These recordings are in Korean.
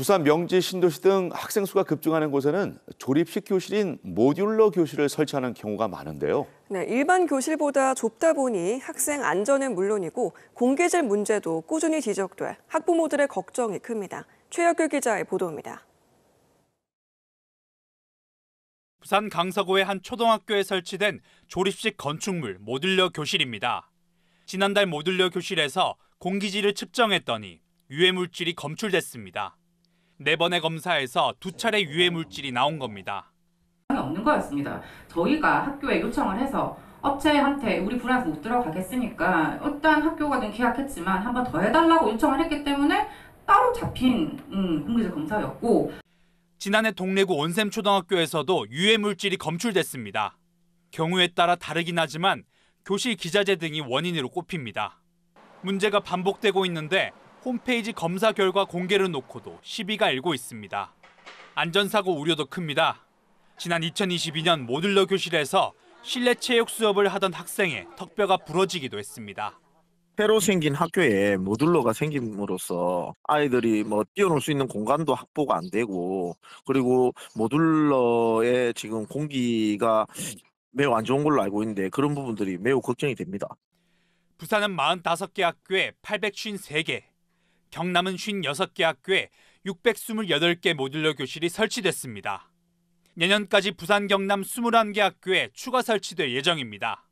부산 명지 신도시 등 학생 수가 급증하는 곳에는 조립식 교실인 모듈러 교실을 설치하는 경우가 많은데요. 네, 일반 교실보다 좁다 보니 학생 안전은 물론이고 공기질 문제도 꾸준히 지적돼 학부모들의 걱정이 큽니다. 최혁규 기자의 보도입니다. 부산 강서구의 한 초등학교에 설치된 조립식 건축물 모듈러 교실입니다. 지난달 모듈러 교실에서 공기질을 측정했더니 유해 물질이 검출됐습니다. 네 번의 검사에서 두 차례 유해 물질이 나온 겁니다. 없는 거였습니다. 저희가 학교에 요청을 해서 업체한테 우리 불안해서 못 들어가겠으니까 일단 학교가는 계약했지만 한 번 더 해달라고 요청을 했기 때문에 따로 잡힌 음, 공기질 검사였고 지난해 동래구 온샘초등학교에서도 유해 물질이 검출됐습니다. 경우에 따라 다르긴 하지만 교실 기자재 등이 원인으로 꼽힙니다. 문제가 반복되고 있는데 홈페이지 검사 결과 공개를 놓고도 시비가 일고 있습니다. 안전사고 우려도 큽니다. 지난 2022년 모듈러 교실에서 실내 체육 수업을 하던 학생의 턱뼈가 부러지기도 했습니다. 새로 생긴 학교에 모듈러가 생김으로써 아이들이 뭐 뛰어놀 수 있는 공간도 확보가 안 되고 그리고 모듈러에 지금 공기가 매우 안 좋은 걸로 알고 있는데 그런 부분들이 매우 걱정이 됩니다. 부산은 45개 학교에 853개, 경남은 56개 학교에 628개 모듈러 교실이 설치됐습니다. 내년까지 부산 경남 21개 학교에 추가 설치될 예정입니다.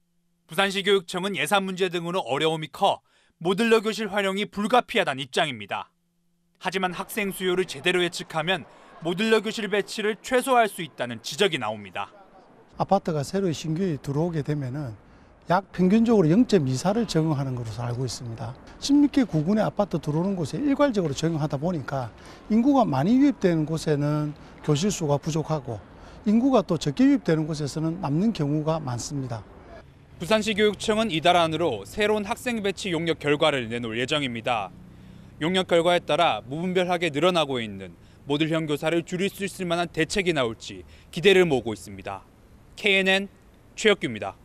부산시 교육청은 예산 문제 등으로 어려움이 커 모듈러 교실 활용이 불가피하다는 입장입니다. 하지만 학생 수요를 제대로 예측하면 모듈러 교실 배치를 최소화할 수 있다는 지적이 나옵니다. 아파트가 새로 신규 에 들어오게 되면은 약 평균적으로 0.24를 적용하는 것으로 알고 있습니다. 16개 구군의 아파트 들어오는 곳에 일괄적으로 적용하다 보니까 인구가 많이 유입되는 곳에는 교실 수가 부족하고 인구가 또 적게 유입되는 곳에서는 남는 경우가 많습니다. 부산시 교육청은 이달 안으로 새로운 학생 배치 용역 결과를 내놓을 예정입니다. 용역 결과에 따라 무분별하게 늘어나고 있는 모듈형 교사를 줄일 수 있을 만한 대책이 나올지 기대를 모으고 있습니다. KNN 최혁규입니다.